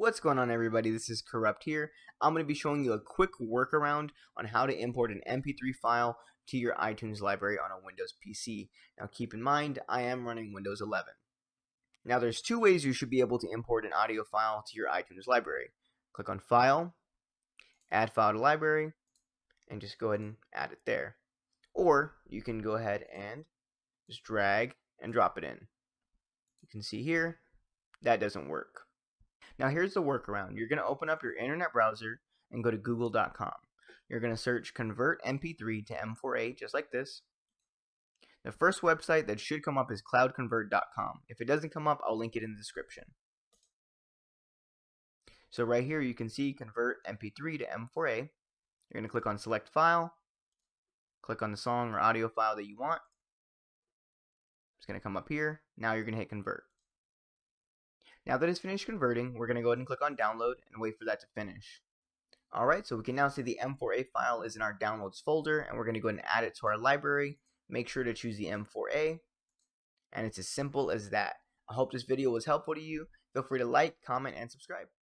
What's going on everybody, this is Corrupt here. I'm going to be showing you a quick workaround on how to import an MP3 file to your iTunes library on a Windows PC. Now keep in mind, I am running Windows 11. Now there's two ways you should be able to import an audio file to your iTunes library. Click on File, Add File to Library, and just go ahead and add it there. Or you can go ahead and just drag and drop it in. You can see here, that doesn't work. Now, here's the workaround you're going to open up your internet browser and go to google.com. You're going to search convert MP3 to M4A just like this. The first website that should come up is cloudconvert.com. If it doesn't come up, I'll link it in the description. So right here you can see convert MP3 to M4A. You're going to click on select file, click on the song or audio file that you want. It's going to come up here. Now you're going to hit convert. Now that it's finished converting, we're going to go ahead and click on download and wait for that to finish. Alright, so we can now see the M4A file is in our downloads folder and we're going to go ahead and add it to our library. Make sure to choose the M4A and it's as simple as that. I hope this video was helpful to you. Feel free to like, comment, and subscribe.